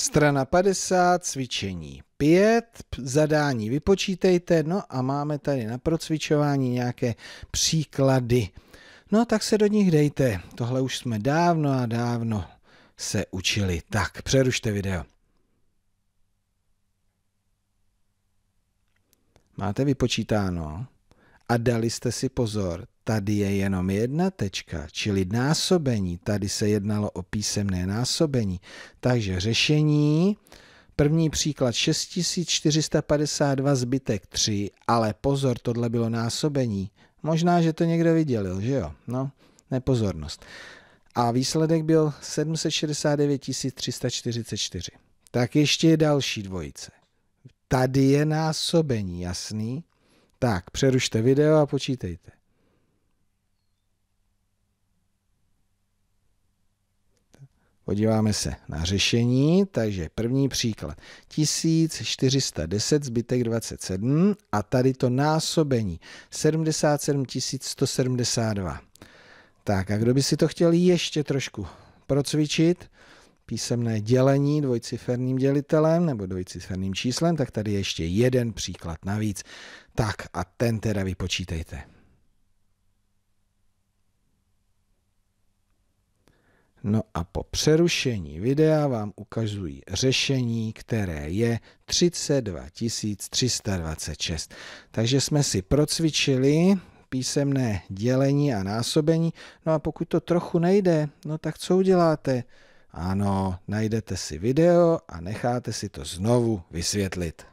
Strana 50, cvičení 5, zadání vypočítejte, no a máme tady na procvičování nějaké příklady. No tak se do nich dejte, tohle už jsme dávno a dávno se učili. Tak, přerušte video. Máte vypočítáno? A dali jste si pozor, tady je jenom jedna tečka, čili násobení. Tady se jednalo o písemné násobení. Takže řešení, první příklad 6452 zbytek 3, ale pozor, tohle bylo násobení. Možná, že to někdo vydělil, že jo? No, nepozornost. A výsledek byl 769 344. Tak ještě je další dvojice. Tady je násobení, jasný? Tak, přerušte video a počítejte. Podíváme se na řešení, takže první příklad. 1410 zbytek 27 a tady to násobení 77 172. Tak a kdo by si to chtěl ještě trošku procvičit? písemné dělení dvojciferným dělitelem nebo dvojciferným číslem, tak tady ještě jeden příklad navíc. Tak a ten teda vypočítejte. No a po přerušení videa vám ukazují řešení, které je 32 326. Takže jsme si procvičili písemné dělení a násobení. No a pokud to trochu nejde, no tak co uděláte? Ano, najdete si video a necháte si to znovu vysvětlit.